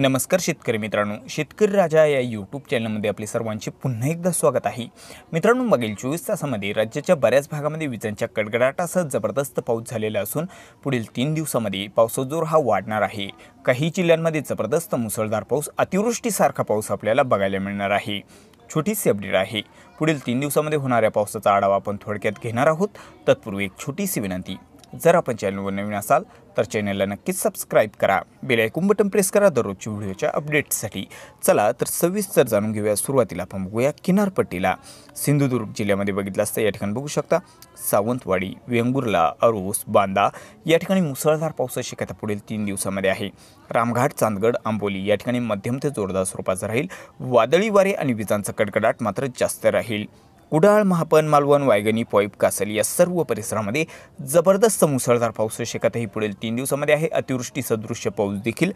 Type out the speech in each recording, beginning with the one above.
नमस्कार शेतकरी मित्रांनो शेतकरी राजा या यूट्यूब चॅनलमध्ये आपले सर्वांचे पुन्हा एकदा स्वागत आहे मित्रांनो मागील चोवीस तासामध्ये राज्याच्या बऱ्याच भागामध्ये विजांच्या कडकडाटासह जबरदस्त पाऊस झालेला असून पुढील तीन दिवसामध्ये पावसाचा जोर हा वाढणार आहे काही जिल्ह्यांमध्ये जबरदस्त मुसळधार पाऊस अतिवृष्टीसारखा पाऊस आपल्याला बघायला मिळणार आहे छोटीशी अपडेट आहे पुढील तीन दिवसामध्ये होणाऱ्या पावसाचा आढावा आपण थोडक्यात घेणार आहोत तत्पूर्वी एक छोटीशी विनंती जर आपण चॅनलवर नवीन असाल तर चॅनलला नक्कीच सबस्क्राईब करा बेलायकून बटन प्रेस करा दररोजच्या व्हिडिओच्या अपडेट्ससाठी चला तर सविस्तर जाणून घेऊया सुरुवातीला आपण बघूया किनारपट्टीला सिंधुदुर्ग जिल्ह्यामध्ये बघितलं असता या ठिकाणी बघू शकता सावंतवाडी वेंगुर्ला अरूस बांदा या ठिकाणी मुसळधार पावसाची शक्यता पुढील तीन दिवसामध्ये आहे रामघाट चांदगड आंबोली या ठिकाणी मध्यम ते जोरदार स्वरूपाचा राहील वादळी वारे आणि विजांचा कडकडाट मात्र जास्त राहील कुडाळ महापन मालवण वायगणी पॉईप कासली या सर्व परिसरामध्ये जबरदस्त मुसळधार पाऊस शकतही पुढील तीन दिवसामध्ये आहे अतिवृष्टी सदृश्य पाऊस देखील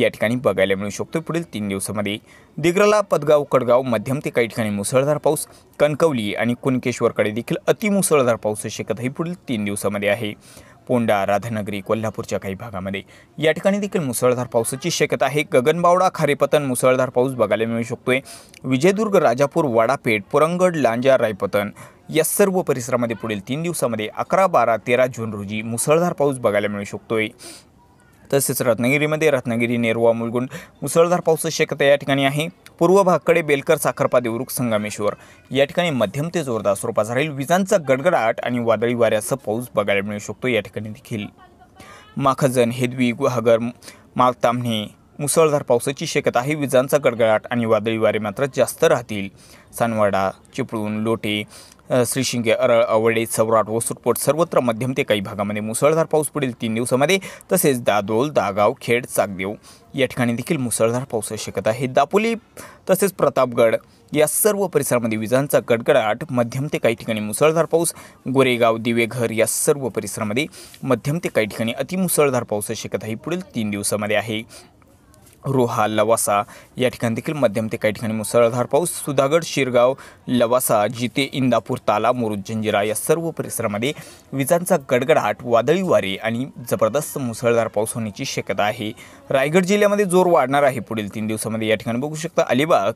या ठिकाणी बघायला मिळू शकतो पुढील तीन दिवसामध्ये दिग्रला पदगाव कडगाव मध्यम ते काही ठिकाणी मुसळधार पाऊस कणकवली आणि कुणकेश्वरकडे देखील अतिमुसळधार पाऊस शकतही पुढील तीन दिवसामध्ये आहे पोंडा राधानगरी कोल्हापूरच्या काही भागामध्ये या ठिकाणी देखील मुसळधार पावसाची शक्यता आहे गगनबावडा खारेपतन मुसळधार पाऊस बघायला मिळू शकतोय विजयदुर्ग राजापूर वाडापेठ पुरंगड लांजा रायपतन या सर्व परिसरामध्ये पुढील तीन दिवसामध्ये अकरा बारा तेरा जून रोजी मुसळधार पाऊस बघायला मिळू शकतोय तसेच रत्नागिरीमध्ये रत्नागिरी नेरवा मुलगुंड मुसळधार पावसाची शक्यता या ठिकाणी आहे पूर्व भागकडे बेलकर साखरपा देवरुख संगमेश्वर या ठिकाणी मध्यम ते जोरदार स्वरूपाचा राहील विजांचा गडगडाट आणि वादळी वाऱ्यासह पाऊस बघायला मिळू शकतो या ठिकाणी देखील माखजन हेदवी गुहागर मालतामणे मुसळधार पावसाची शक्यता आहे विजांचा गडगडाट आणि वादळी वारे मात्र जास्त राहतील सानवाडा चिपळूण लोटे श्रीशिंगे अरळ आवडे सौराट वसुटपोट सर्वत्र मध्यम ते काही भागामध्ये मुसळधार पाऊस पुढील तीन दिवसामध्ये तसेच दादोल दागाव खेड चाकदेव या ठिकाणी देखील मुसळधार पाऊस शकत आहे दापोली तसेच प्रतापगड या सर्व परिसरामध्ये विजांचा गडगडाट मध्यम ते काही ठिकाणी मुसळधार पाऊस गोरेगाव दिवेघर या सर्व परिसरामध्ये मध्यम ते काही ठिकाणी अतिमुसळधार पाऊस शकत आहे पुढील तीन दिवसामध्ये आहे रोहा लवासा या ठिकाणी देखील मध्यम ते काही ठिकाणी मुसळधार पाऊस सुधागड शिरगाव लवासा जिते इंदापूर ताला मुरुद जंजिरा या सर्व परिसरामध्ये विजांचा गडगडाट वादळी वारे आणि जबरदस्त मुसळधार पाऊस होण्याची शक्यता आहे रायगड जिल्ह्यामध्ये जोर वाढणार आहे पुढील तीन दिवसामध्ये या ठिकाणी बघू शकता अलिबाग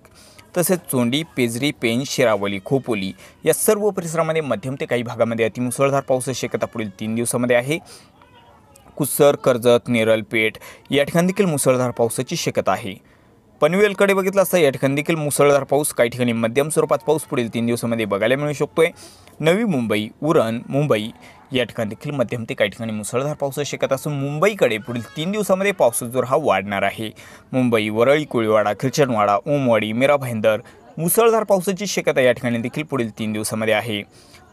तसेच चोंडी पेजरी पेन शिरावली खोपोली या सर्व परिसरामध्ये मध्यम ते काही भागामध्ये अतिमुसळधार पाऊसची शक्यता पुढील तीन दिवसामध्ये आहे कुसर कर्जत नेरल पेठ या ठिकाणी देखील मुसळधार पावसाची शक्यता आहे पनवेलकडे बघितलं असता या ठिकाणी देखील मुसळधार पाऊस काही ठिकाणी मध्यम स्वरूपात पाऊस पुढील तीन दिवसामध्ये बघायला मिळू शकतोय नवी मुंबई उरण मुंबई या ठिकाणी देखील मध्यम ते काही ठिकाणी मुसळधार पावसाची शक्यता असून मुंबईकडे पुढील तीन दिवसामध्ये पावसाचा जोर हा वाढणार आहे मुंबई वरळी कुळीवाडा खिचनवाडा ओमवाडी मीरा भाईंदर मुसळधार पावसाची शक्यता या ठिकाणी देखील पुढील तीन दिवसामध्ये आहे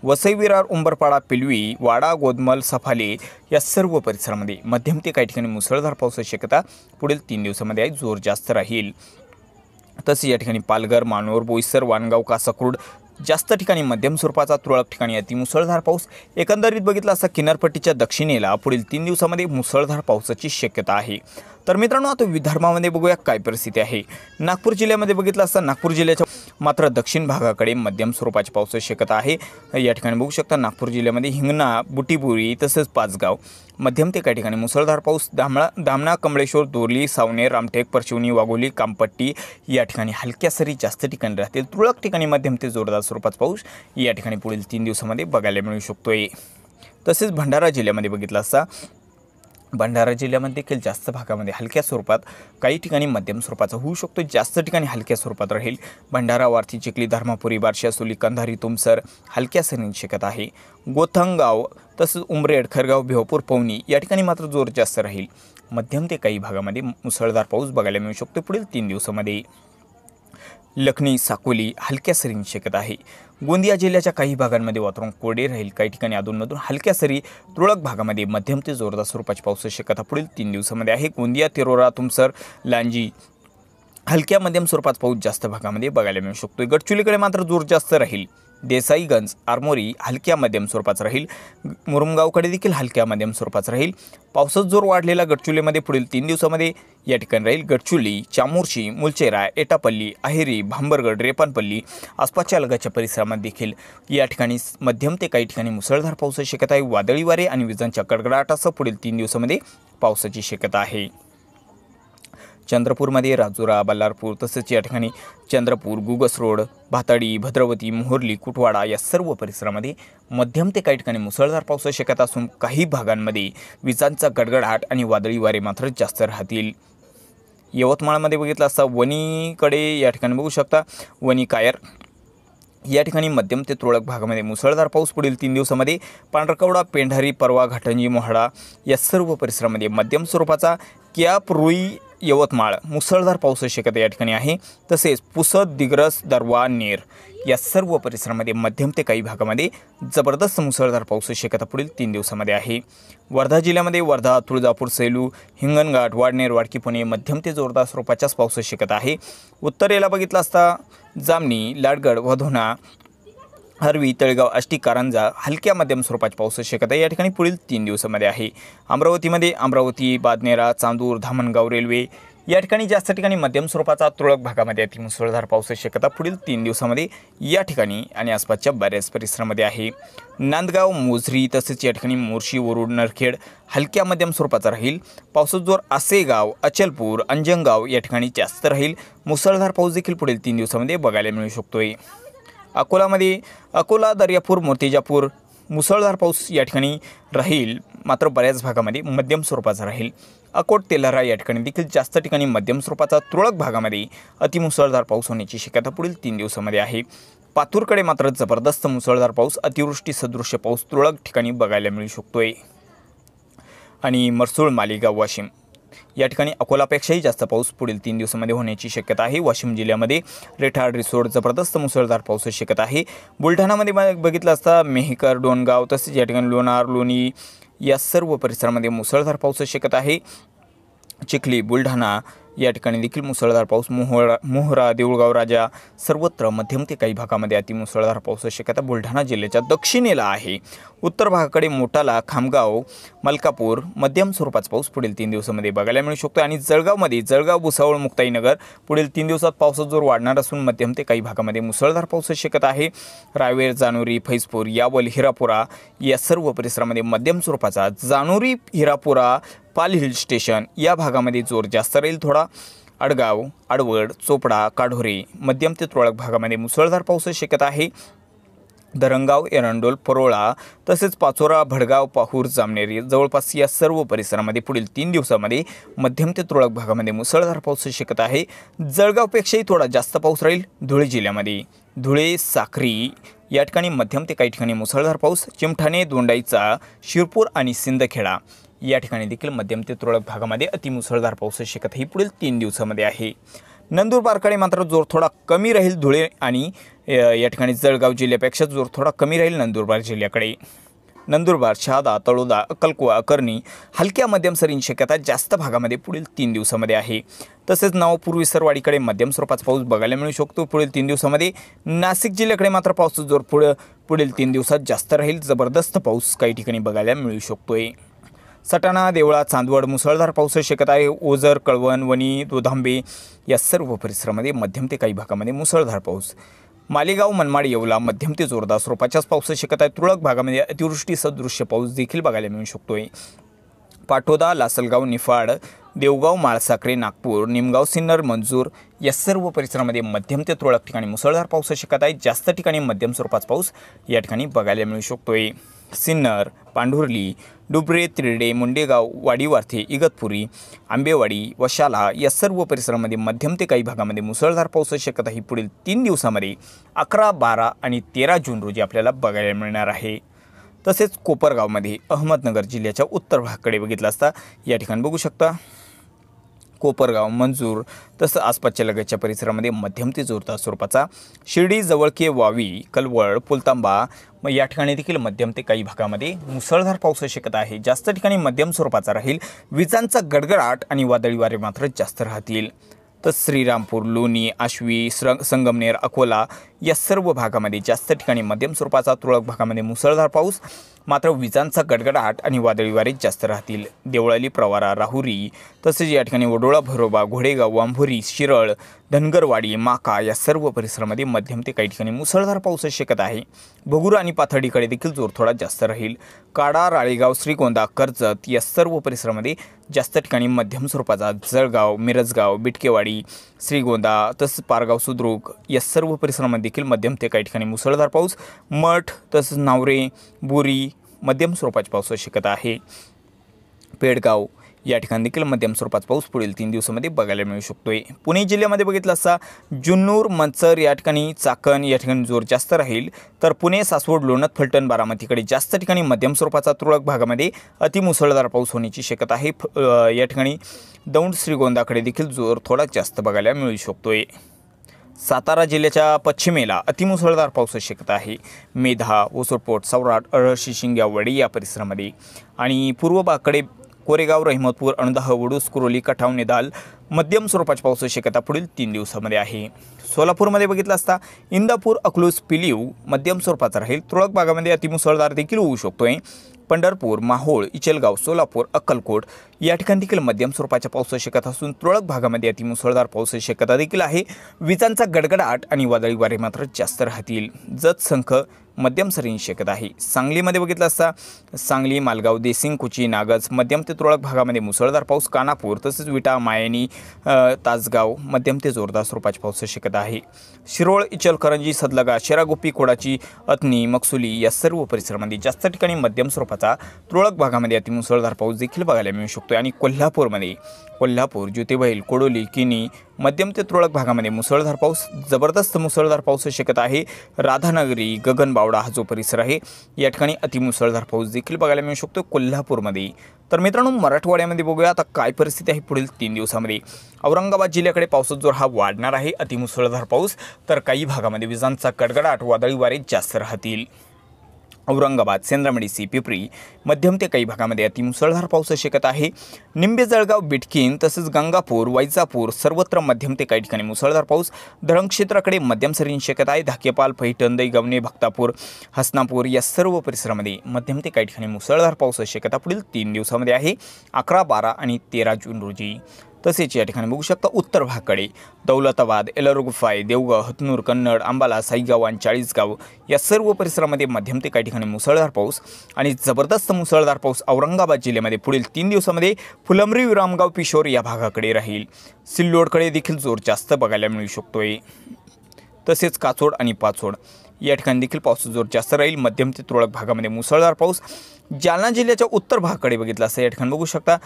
वसई विरार उंबरपाडा पिलवी वाडा गोदमल सफाले या सर्व परिसरामध्ये मध्यम ते काही ठिकाणी मुसळधार पावसाची शक्यता पुढील तीन दिवसामध्ये आहे जोर जास्त राहील तसेच या ठिकाणी पालघर मानोर बोईसर वानगाव कासाक्रूड जास्त ठिकाणी मध्यम स्वरूपाचा तुरळक ठिकाणी अतिमुसळधार पाऊस एकंदरीत बघितला असता किनारपट्टीच्या दक्षिणेला पुढील तीन दिवसामध्ये मुसळधार पावसाची शक्यता आहे तर मित्रांनो आता विदर्भामध्ये बघूया काय परिस्थिती आहे नागपूर जिल्ह्यामध्ये बघितलं असता नागपूर जिल्ह्याच्या मात्र दक्षिण भागाकडे मध्यम स्वरूपाची पावसाची शक्यता आहे या ठिकाणी बघू शकता नागपूर जिल्ह्यामध्ये हिंगणा बुटीपुरी तसेच पाचगाव मध्यम ते काही ठिकाणी मुसळधार पाऊस दामळा दामणा कमळेश्वर दोरली सावनेर रामटेक परशिवनी वाघोली कामपट्टी या ठिकाणी हलक्या सरी जास्त ठिकाणी राहतील तुरळक ठिकाणी मध्यम ते जोरदार स्वरूपात पाऊस या ठिकाणी पुढील तीन दिवसामध्ये बघायला मिळू शकतो आहे तसेच भंडारा जिल्ह्यामध्ये बघितलं असता भंडारा जिल्ह्यामध्ये देखील जास्त भागामध्ये हलक्या स्वरूपात काही ठिकाणी मध्यम स्वरूपाचा होऊ शकतो जास्त ठिकाणी हलक्या स्वरूपात राहील भंडारा वारथी चिखली धर्मापुरी बारशा सुली कंधारी तुमसर हलक्या सरींची शिकत आहे गोथंगाव तसंच उमरेड खरगाव भिवपूर पवनी या ठिकाणी मात्र जोर जास्त राहील मध्यम ते काही भागामध्ये मुसळधार पाऊस बघायला मिळू शकतो पुढील तीन दिवसामध्ये लखनी साकोली हलक्या सरींची शिकत आहे गोंदिया जिल्ह्याच्या काही भागांमध्ये वातावरण कोरडे राहील काही ठिकाणी अधूनमधून हलक्या सरी तुरळक भागामध्ये मध्यम ते जोरदार स्वरूपाची पावसाची शक्यता पुढील तीन दिवसामध्ये आहे गोंदिया तिरोरा तुमसर लांजी हलक्या मध्यम स्वरूपात पाऊस जास्त भागामध्ये बघायला मिळू शकतो गडचुलीकडे मात्र जोर जास्त राहील देसाईगंज आरमोरी हलक्या मध्यम स्वरूपाचं राहील मुरमगावकडे देखील हलक्या मध्यम स्वरूपाचा राहील पावसात जोर वाढलेला गडचुलीमध्ये पुढील तीन दिवसामध्ये या ठिकाणी राहील गडचुली चामोर्शी मुलचेरा एटापल्ली अहेरी भांबरगड रेपानपल्ली आसपासच्या लगाच्या परिसरामध्ये देखील या ठिकाणी मध्यम ते काही ठिकाणी मुसळधार पावसाची शक्यता आहे वादळी वारे आणि विजांच्या कडकडाटासह पुढील तीन दिवसामध्ये पावसाची शक्यता आहे चंद्रपूरमध्ये राजुरा बल्लारपूर तसंच या ठिकाणी चंद्रपूर गुगस रोड भाताडी भद्रवती मोहर्ली कुटवाडा या सर्व परिसरामध्ये मध्यम ते काही ठिकाणी मुसळधार पाऊस शकत असून काही भागांमध्ये विजांचा गडगडाट आणि वादळी वारे मात्र जास्त राहतील यवतमाळमध्ये बघितला असता वणीकडे या ठिकाणी बघू शकता वणी कायर या ठिकाणी मध्यम ते तुरळक भागामध्ये मुसळधार पाऊस पुढील तीन दिवसामध्ये पांढरकवडा पेंढारी परवा घाटंजी मोहाडा या सर्व परिसरामध्ये मध्यम स्वरूपाचा कॅप रुई यवतमाळ मुसळधार पावसाची शक्यता या ठिकाणी आहे तसेच पुसद दिग्रस दरवा नेर या सर्व परिसरामध्ये मध्यम ते काही भागामध्ये जबरदस्त मुसळधार पावसाची शक्यता पुढील तीन दिवसामध्ये आहे वर्धा जिल्ह्यामध्ये वर्धा तुळजापूर सेलू हिंगणघाट वाडनेर वाडकी पुणे मध्यम ते जोरदार स्वरूपाच्याच पावसाची शक्यता आहे उत्तरेला बघितला असता जामणी लाडगड वधोना हरवी तळेगाव आष्टी कारंजा हलक्या मध्यम स्वरूपाची पाऊस शक्यता या ठिकाणी पुढील तीन दिवसामध्ये आहे अमरावतीमध्ये अमरावती बादनेरा चांदूर धामणगाव रेल्वे या ठिकाणी जास्त ठिकाणी मध्यम स्वरूपाचा तुरळक भागामध्ये मुसळधार पाऊस शक्यता पुढील तीन दिवसामध्ये या ठिकाणी आणि आसपासच्या बऱ्याच परिसरामध्ये आहे नांदगाव मोझरी तसेच या ठिकाणी मोर्शी वरुड नरखेड हलक्या मध्यम स्वरूपाचा राहील पावसाचा जोर आसेगाव अचलपूर अंजनगाव या ठिकाणी जास्त राहील मुसळधार पाऊस देखील पुढील तीन दिवसामध्ये बघायला मिळू शकतोय अकोलामध्ये अकोला दर्यापूर मूर्तिजापूर मुसळधार पाऊस या ठिकाणी राहील मात्र बऱ्याच भागामध्ये मध्यम स्वरूपाचा राहील अकोट तेलारा या ठिकाणी देखील जास्त ठिकाणी मध्यम स्वरूपाचा तुरळक भागामध्ये अतिमुसळधार पाऊस होण्याची शक्यता पुढील तीन दिवसामध्ये आहे पातूरकडे मात्र जबरदस्त मुसळधार पाऊस अतिवृष्टी सदृश्य पाऊस तुरळक ठिकाणी बघायला मिळू शकतोय आणि मरसूळ मालेगाव वाशिम या ठिकाणी अकोलापेक्षाही जास्त पाऊस पुढील तीन दिवसामध्ये होण्याची शक्यता आहे वाशिम जिल्ह्यामध्ये रेठाड रिसोर्ट जबरदस्त मुसळधार पाऊस शक्यता आहे बुलढाणामध्ये बघितलं असता मेहकर डोणगाव तसेच या ठिकाणी लोणार लोणी या सर्व परिसरामध्ये मुसळधार पाऊस शक्यता आहे चिखली बुलढाणा या ठिकाणी देखील मुसळधार पाऊस मोहरा मोहरा देऊळगाव राजा सर्वत्र मध्यम ते काही भागामध्ये अति मुसळधार पाऊस शक्यता बुलढाणा जिल्ह्याच्या दक्षिणेला आहे उत्तर भागाकडे मोटाला खामगाव मलकापूर मध्यम स्वरूपाचा पाऊस पुढील तीन दिवसामध्ये बघायला मिळू शकतो आणि जळगावमध्ये जळगाव भुसावळ मुक्ताईनगर पुढील तीन दिवसात पावसाचा जोर वाढणार असून मध्यम ते काही भागामध्ये मुसळधार पाऊस शक्यता आहे रायवेर जानोरी फैजपूर यावल हिरापुरा या सर्व परिसरामध्ये मध्यम स्वरूपाचा जानोरी हिरापुरा पाल हिल स्टेशन या भागामध्ये जोर जास्त राहील थोडा आडगाव आडवड चोपडा काढोरी मध्यम ते तुरळक भागामध्ये मुसळधार पावसाची शक्यता आहे दरंगाव एरंडोल परोळा तसेच पाचोरा भडगाव पाहूर जामनेरी जवळपास या सर्व परिसरामध्ये पुढील तीन दिवसामध्ये मध्यम ते तुरळक भागामध्ये मुसळधार पाऊस शक्यता आहे जळगावपेक्षाही थोडा जास्त पाऊस राहील धुळे जिल्ह्यामध्ये धुळे साखरी या ठिकाणी मध्यम ते काही ठिकाणी मुसळधार पाऊस चिमठाणे दोंडाईचा शिरपूर आणि सिंदखेडा या ठिकाणी देखील मध्यम ते तुरळक भागामध्ये अतिमुसळधार पाऊस शक्यता ही पुढील तीन दिवसामध्ये आहे नंदुरबारकडे मात्र जोर थोडा कमी राहील धुळे आणि या ठिकाणी जळगाव जिल्ह्यापेक्षा जोर थोडा कमी राहील नंदुरबार जिल्ह्याकडे नंदुरबार शहादा तळोदा अकलकुवा अकर्णी हलक्या मध्यम सरींची शक्यता जास्त भागामध्ये पुढील तीन दिवसामध्ये आहे तसेच नावपूर्वी विसरवाडीकडे मध्यम स्वरूपाचा पाऊस बघायला मिळू शकतो पुढील तीन दिवसामध्ये नाशिक जिल्ह्याकडे मात्र पावसाचा जोर पुढं पुढील तीन दिवसात जास्त राहील जबरदस्त पाऊस काही ठिकाणी बघायला मिळू आहे सटाणा देवळा चांदवड मुसळधार पाऊस शेकत आहे ओझर कळवण वणी दोधांबे या सर्व परिसरामध्ये मध्यम ते काही भागामध्ये मुसळधार पाऊस मालेगाव मनमाड येवला मध्यम ते जोरदार स्वरूपाच्याच पाऊस शक्यता आहे तुरळक भागामध्ये अतिवृष्टी सदृश्य पाऊस देखील बघायला मिळू शकतो आहे पाटोदा लासलगाव निफाड देवगाव माळसाकरे नागपूर निमगाव सिन्नर मंजूर या सर्व परिसरामध्ये मध्यम ते तुरळक ठिकाणी मुसळधार पाऊस शकत आहे जास्त ठिकाणी मध्यम स्वरूपाचा पाऊस या ठिकाणी बघायला मिळू शकतोय सिन्नर पांढुर्ली डुबरे तिरडे मुंडेगाव वाडीवार्थे इगतपुरी आंबेवाडी वशाला या सर्व परिसरामध्ये मध्यम ते काही भागामध्ये मुसळधार पाऊस शकत आहे पुढील तीन दिवसामध्ये अकरा बारा आणि तेरा जून रोजी आपल्याला बघायला मिळणार आहे तसेच कोपरगावमध्ये अहमदनगर जिल्ह्याच्या उत्तर भागाकडे बघितला असता या ठिकाणी बघू शकता कोपरगाव मंजूर तसंच आसपासच्या लगतच्या परिसरामध्ये मध्यम ते जोरदार स्वरूपाचा शिर्डी जवळके वावी कलवळ पुलतांबा मग या ठिकाणी देखील मध्यम ते काही भागामध्ये मुसळधार पाऊस शकत आहे जास्त ठिकाणी मध्यम स्वरूपाचा राहील विजांचा गडगडाट आणि वादळी वारे मात्र जास्त राहतील तर श्रीरामपूर लोणी आश्वी संगमनेर अकोला या सर्व भागामध्ये जास्त ठिकाणी मध्यम स्वरूपाचा तुरळक भागामध्ये मुसळधार पाऊस मात्र विजांचा गडगडाट आणि वादळी वारे जास्त राहतील देवळाली प्रवारा राहुरी तसेच या ठिकाणी वडोळा भरोबा घोडेगाव वांभोरी शिरळ धनगरवाडी माका या सर्व परिसरामध्ये मध्यम ते काही ठिकाणी मुसळधार पाऊस शकत आहे भगुरा आणि पाथर्डीकडे देखील जोर थोडा जास्त राहील काडा राळेगाव श्रीगोंदा कर्जत या सर्व परिसरामध्ये जास्त ठिकाणी मध्यम स्वरूपाचा जळगाव मिरजगाव बिटकेवाडी श्रीगोंदा तसंच पारगाव सुद्रुक या सर्व परिसरामध्ये देखील मध्यम ते काही ठिकाणी मुसळधार पाऊस मठ तसंच नावरे बोरी मध्यम स्वरूपाची पाऊस शक्यता आहे पेडगाव या ठिकाणी देखील मध्यम स्वरूपाचा पाऊस पुढील तीन दिवसामध्ये बघायला मिळू शकतोय पुणे जिल्ह्यामध्ये बघितलं असता जुन्नूर मंचर या ठिकाणी चाकण या ठिकाणी जोर जास्त राहील तर पुणे सासवड लोणत फलटण बारामतीकडे जास्त ठिकाणी मध्यम स्वरूपाचा तुरळक भागामध्ये अतिमुसळधार पाऊस होण्याची शक्यता आहे या ठिकाणी दौंड श्रीगोंदाकडे देखील जोर थोडा जास्त बघायला मिळू शकतो सातारा जिल्ह्याच्या पश्चिमेला अतिमुसळधार पावसाची शक्यता आहे मेधा ओसरपोट सौराट अळशी शिंग्या वडी या परिसरामध्ये आणि पूर्व बाकडे कोरेगाव रहिमतपूर अणदाह वडूस कुरोली कठाव निदाल मध्यम स्वरूपाची पावसाची शक्यता पुढील तीन दिवसामध्ये आहे सोलापूरमध्ये बघितलं असता इंदापूर अकलूस पिलीव मध्यम स्वरूपाचा राहील तुरळक भागामध्ये अतिमुसळधार देखील होऊ आहे पंढरपूर माहोळ इचलगाव सोलापूर अक्कलकोट या ठिकाणी देखील मध्यम स्वरूपाच्या पावसाची शक्यता असून तुरळक भागामध्ये अति मुसळधार पावसाची शक्यता देखील आहे विजांचा गडगडाट आणि वादळी वारे मात्र जास्त राहतील जत संख, मध्यम सरींची शक्यता आहे सांगलीमध्ये बघितलं असता सांगली मालगाव देसिंग कुची नागज मध्यम ते तुरळक भागामध्ये मुसळधार पाऊस कानापूर तसेच विटा मायनी तासगाव मध्यम ते जोरदार स्वरूपाची पावसाची शक्यता आहे शिरोळ इचलकरंजी सदलगा शेरागुप्पी कोडाची अत्नी मकसुली या सर्व परिसरामध्ये जास्त ठिकाणी मध्यम स्वरूपाचा तुरळक भागामध्ये अतिमुसळधार पाऊस देखील बघायला मिळू शकतो आणि कोल्हापूरमध्ये कोल्हापूर ज्योतिबैल कोडोली किनी मध्यम ते तुरळक भागामध्ये मुसळधार पाऊस जबरदस्त मुसळधार पाऊस शक्यता आहे राधानगरी गगनबाव हा जो परिसर आहे या ठिकाणी अतिमुसळधार पाऊस देखील बघायला मिळू शकतो कोल्हापूरमध्ये तर मित्रांनो मराठवाड्यामध्ये बघूया आता काय परिस्थिती आहे पुढील तीन दिवसामध्ये औरंगाबाद जिल्ह्याकडे पावसाचा जोर हा वाढणार आहे अतिमुसळधार पाऊस तर काही भागामध्ये विजांचा कडकडाट वादळी वारे जास्त राहतील औरंगाबाद सेंद्रामडीसी पिपरी मध्यम ते काही भागामध्ये अतिमुसळधार पाऊस शकत आहे निंबे जळगाव बिटकीन तसंच गंगापूर वैजापूर सर्वत्र मध्यम ते काही ठिकाणी मुसळधार पाऊस धरण क्षेत्राकडे मध्यम सरीन शक्यता आहे धाकेपाल पैठणदई गवणे भक्तापूर हसनापूर या सर्व परिसरामध्ये मध्यम ते काही ठिकाणी मुसळधार पाऊस शक्यता पुढील तीन दिवसामध्ये आहे अकरा बारा आणि तेरा जून रोजी तसेच या ठिकाणी बघू शकता उत्तर भागाकडे दौलताबाद एलरोगुफाय देवगाव हतनूर कन्नड अंबाला साईगाव आणि चाळीसगाव या सर्व परिसरामध्ये मध्यम ते काही ठिकाणी मुसळधार पाऊस आणि जबरदस्त मुसळधार पाऊस औरंगाबाद जिल्ह्यामध्ये पुढील तीन दिवसामध्ये फुलंबरी विरामगाव पिशोर या भागाकडे राहील सिल्लोडकडे देखील जोर जास्त बघायला मिळू शकतोय तसेच काचोड आणि पाचोड या ठिकाणी देखील पावसाचा जोर जास्त राहील मध्यम ते तुरळक भागामध्ये मुसळधार पाऊस जालना जिल्ह्याच्या उत्तर भागाकडे बघितलं असं या ठिकाणी बघू शकता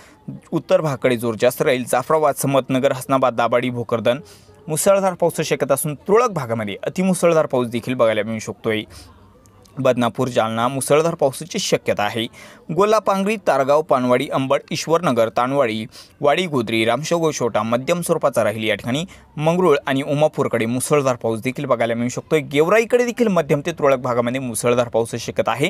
उत्तर भागाकडे जोर जास्त राहील जाफराबाद समतनगर हसनाबाद दाबाडी भोकरदन मुसळधार पाऊस शक्यता असून तुरळक भागामध्ये अतिमुसळधार पाऊस देखील बघायला मिळू शकतोय बदनापूर जालना मुसळधार पावसाची शक्यता आहे गोलापांगरी तारगाव पानवाडी अंबड ईश्वरनगर तानवाडी वाडी गोद्री छोटा मध्यम स्वरूपाचा राहील या ठिकाणी मंगरूळ आणि उमापूरकडे मुसळधार पाऊस देखील बघायला मिळू शकतो गेवराईकडे देखील मध्यम ते तुरळक भागामध्ये मुसळधार पाऊस शक्यता आहे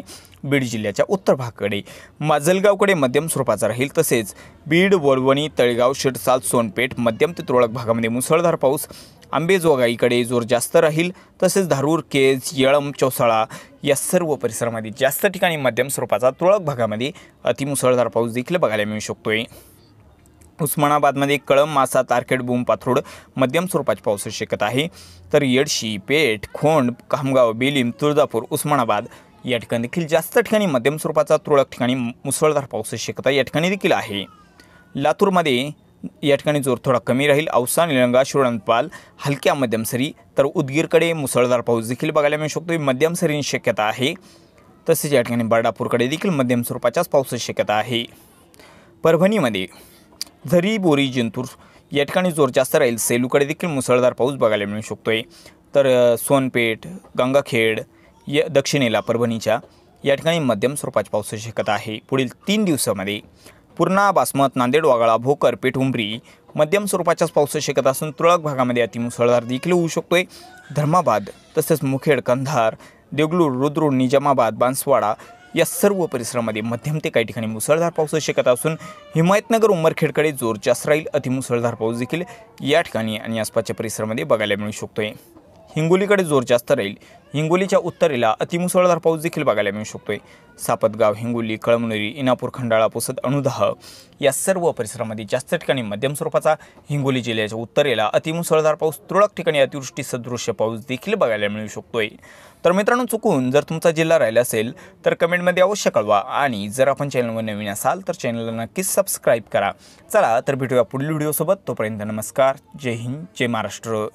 बीड जिल्ह्याच्या उत्तर भागाकडे माजलगावकडे मध्यम स्वरूपाचा राहील तसेच बीड वळवणी तळेगाव शिरसाल सोनपेठ मध्यम ते तुरळक भागामध्ये मुसळधार पाऊस आंबेजोगाईकडे जोर जास्त राहील तसेच धारूर केज येळम चौसाळा या सर्व परिसरामध्ये जास्त ठिकाणी मध्यम स्वरूपाचा तुरळक भागामध्ये अतिमुसळधार पाऊस देखील बघायला मिळू शकतोय उस्मानाबादमध्ये कळंब मासा तारखेड बुम पाथरोड मध्यम स्वरूपाची पाऊस शकत आहे तर येडशी पेठ खोंड खामगाव बेलीम तुळजापूर उस्मानाबाद या ठिकाणी देखील जास्त ठिकाणी मध्यम स्वरूपाचा तुरळक ठिकाणी मुसळधार पाऊस शक्यता या ठिकाणी देखील आहे लातूरमध्ये या ठिकाणी जोर थोडा कमी राहील औसा निलंगा शिवणपाल हलक्या मध्यम सरी तर उदगीरकडे मुसळधार पाऊस देखील बघायला मिळू शकतो मध्यम सरीची शक्यता आहे तसेच या ठिकाणी बर्डापूरकडे देखील मध्यम स्वरूपाच्याच पावसाची शक्यता आहे परभणीमध्ये झरी बोरी जिंतूर या ठिकाणी जोर जास्त राहील सेलूकडे देखील मुसळधार पाऊस बघायला मिळू शकतो आहे तर सोनपेठ गंगाखेड य दक्षिणेला परभणीच्या या ठिकाणी मध्यम स्वरूपाच्या पावसाची शक्यता आहे पुढील तीन दिवसामध्ये पूर्णा बासमत नांदेड वागळा भोकर पेठ उमरी मध्यम स्वरूपाच्याच पाऊस शिकत असून तुरळक भागामध्ये अतिमुसळधार देखील होऊ शकतोय धर्माबाद तसेच मुखेड कंधार देगलूर रुद्रूर निजामाबाद बांसवाडा या सर्व परिसरामध्ये मध्यम ते काही ठिकाणी मुसळधार पाऊस शकत असून हिमायतनगर उमरखेडकडे जोरच्या राहील अतिमुसळधार पाऊस देखील या ठिकाणी आणि आसपासच्या परिसरामध्ये बघायला मिळू शकतोय हिंगोलीकडे जोर जास्त राहील हिंगोलीच्या उत्तरेला अतिमुसळधार पाऊस देखील बघायला मिळू शकतोय सापतगाव हिंगोली कळमनुरी इनापूर खंडाळा पुसद अणुदाह या सर्व परिसरामध्ये जास्त ठिकाणी मध्यम स्वरूपाचा हिंगोली जिल्ह्याच्या उत्तरेला अतिमुसळधार पाऊस तुरळक ठिकाणी अतिवृष्टी सदृश्य पाऊस देखील बघायला मिळू शकतोय तर मित्रांनो चुकून जर तुमचा जिल्हा राहिला असेल तर कमेंटमध्ये अवश्य कळवा आणि जर आपण चॅनलवर नवीन असाल तर चॅनलला नक्कीच सबस्क्राईब करा चला तर भेटूया पुढील व्हिडिओसोबत तोपर्यंत नमस्कार जय हिंद जय महाराष्ट्र